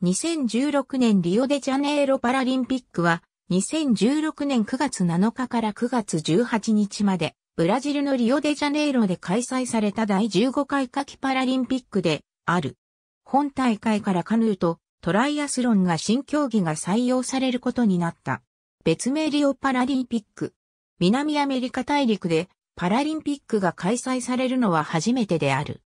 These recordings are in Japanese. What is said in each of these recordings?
2016年リオデジャネイロパラリンピックは、2016年9月7日から9月18日まで、ブラジルのリオデジャネイロで開催された第15回夏季パラリンピックで、ある。本大会からカヌーとトライアスロンが新競技が採用されることになった。別名リオパラリンピック。南アメリカ大陸でパラリンピックが開催されるのは初めてである。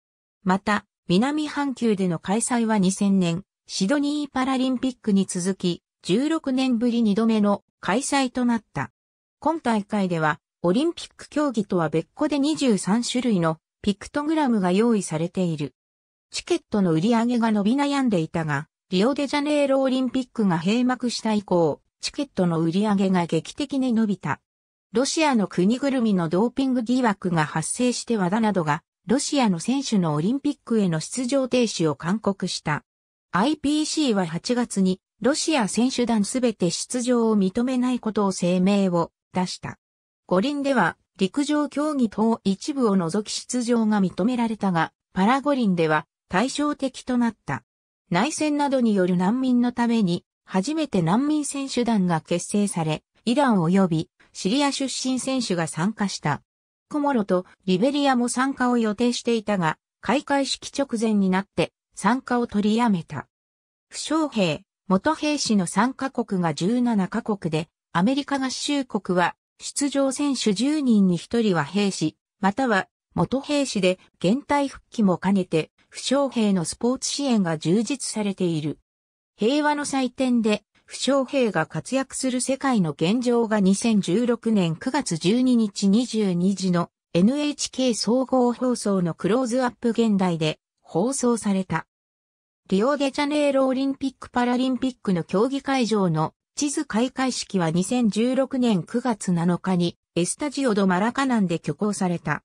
また、南半球での開催は2000年、シドニーパラリンピックに続き、16年ぶり2度目の開催となった。今大会では、オリンピック競技とは別個で23種類のピクトグラムが用意されている。チケットの売り上げが伸び悩んでいたが、リオデジャネイロオリンピックが閉幕した以降、チケットの売り上げが劇的に伸びた。ロシアの国ぐるみのドーピング疑惑が発生して和田などが、ロシアの選手のオリンピックへの出場停止を勧告した。IPC は8月にロシア選手団すべて出場を認めないことを声明を出した。五輪では陸上競技等一部を除き出場が認められたが、パラ五輪では対照的となった。内戦などによる難民のために、初めて難民選手団が結成され、イラン及びシリア出身選手が参加した。コモロとリベリアも参加を予定していたが、開会式直前になって参加を取りやめた。負傷兵、元兵士の参加国が17カ国で、アメリカ合衆国は出場選手10人に1人は兵士、または元兵士で減退復帰も兼ねて、負傷兵のスポーツ支援が充実されている。平和の祭典で、負傷兵が活躍する世界の現状が2016年9月12日22時の NHK 総合放送のクローズアップ現代で放送された。リオデジャネイロオリンピック・パラリンピックの競技会場の地図開会式は2016年9月7日にエスタジオド・マラカナンで挙行された。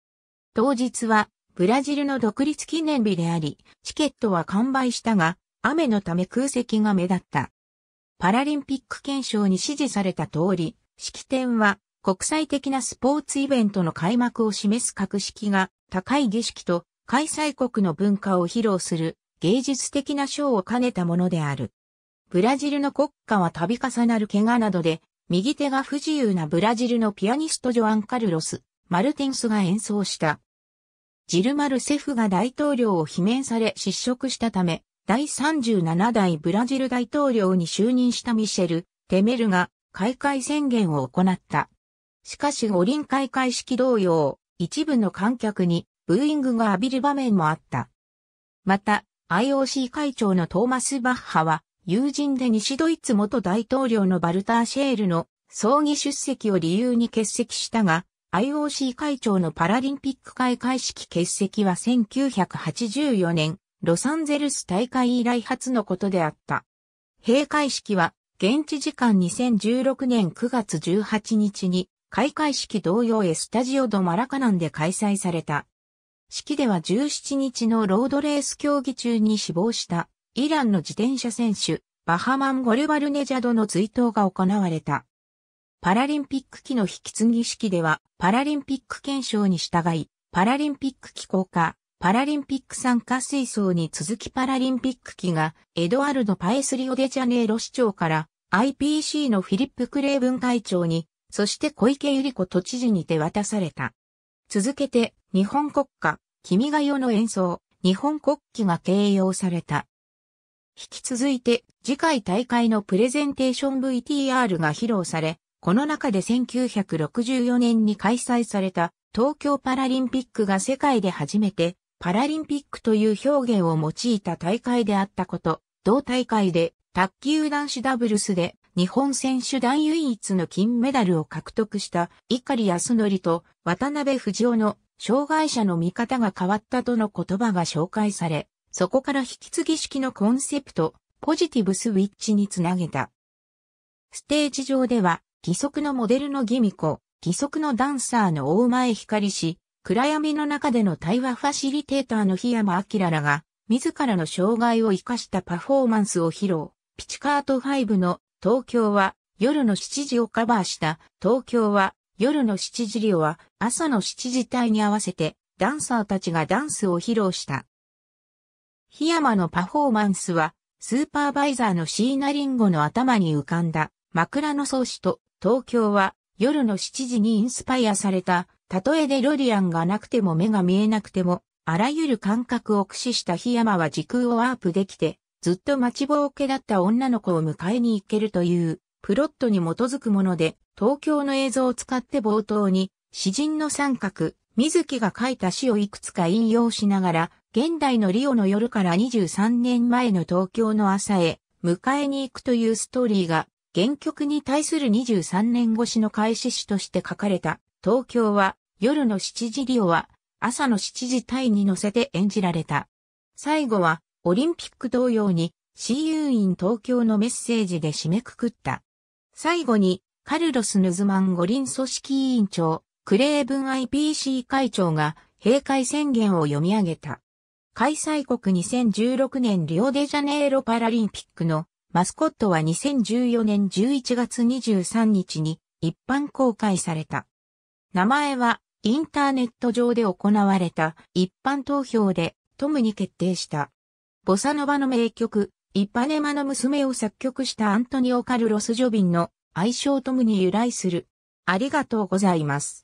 当日はブラジルの独立記念日であり、チケットは完売したが、雨のため空席が目立った。パラリンピック憲章に指示された通り、式典は国際的なスポーツイベントの開幕を示す格式が高い儀式と開催国の文化を披露する芸術的な賞を兼ねたものである。ブラジルの国歌は度重なる怪我などで、右手が不自由なブラジルのピアニストジョアン・カルロス、マルティンスが演奏した。ジルマルセフが大統領を罷免され失職したため、第37代ブラジル大統領に就任したミシェル・テメルが開会宣言を行った。しかし五輪開会式同様、一部の観客にブーイングが浴びる場面もあった。また、IOC 会長のトーマス・バッハは、友人で西ドイツ元大統領のバルター・シェールの葬儀出席を理由に欠席したが、IOC 会長のパラリンピック開会式欠席は1984年、ロサンゼルス大会以来初のことであった。閉会式は、現地時間2016年9月18日に、開会式同様エスタジオドマラカナンで開催された。式では17日のロードレース競技中に死亡したイランの自転車選手、バハマン・ゴルバルネジャドの追悼が行われた。パラリンピック旗の引き継ぎ式では、パラリンピック憲章に従い、パラリンピック機構かパラリンピック参加水槽に続きパラリンピック機が、エドワルド・パエスリオデジャネイロ市長から、IPC のフィリップ・クレーブン会長に、そして小池百合子都知事に手渡された。続けて、日本国歌、君が代の演奏、日本国旗が掲揚された。引き続いて、次回大会のプレゼンテーション VTR が披露され、この中で1964年に開催された東京パラリンピックが世界で初めてパラリンピックという表現を用いた大会であったこと、同大会で卓球男子ダブルスで日本選手団唯一の金メダルを獲得した碇康則と渡辺二夫の障害者の見方が変わったとの言葉が紹介され、そこから引き継ぎ式のコンセプト、ポジティブスウィッチにつなげた。ステージ上では、義足のモデルのギミコ、義足のダンサーの大前光氏、暗闇の中での対話ファシリテーターの檜山明らが、自らの障害を生かしたパフォーマンスを披露。ピチカート5の東京は夜の7時をカバーした東京は夜の7時リオは朝の7時帯に合わせてダンサーたちがダンスを披露した。檜山のパフォーマンスはスーパーバイザーの椎名林檎の頭に浮かんだ枕草子と東京は夜の7時にインスパイアされた、たとえでロリアンがなくても目が見えなくても、あらゆる感覚を駆使した檜山は時空をワープできて、ずっと待ちぼうけだった女の子を迎えに行けるという、プロットに基づくもので、東京の映像を使って冒頭に、詩人の三角、水木が書いた詩をいくつか引用しながら、現代のリオの夜から23年前の東京の朝へ、迎えに行くというストーリーが、原曲に対する23年越しの開始詩として書かれた、東京は、夜の7時リオは、朝の7時帯に乗せて演じられた。最後は、オリンピック同様に CU 院東京のメッセージで締めくくった。最後に、カルロス・ヌズマン五輪組織委員長、クレーブン IPC 会長が閉会宣言を読み上げた。開催国2016年リオデジャネイロパラリンピックのマスコットは2014年11月23日に一般公開された。名前はインターネット上で行われた一般投票でトムに決定した。ボサノバの名曲、イパネマの娘を作曲したアントニオ・カルロス・ジョビンの愛称トムに由来する。ありがとうございます。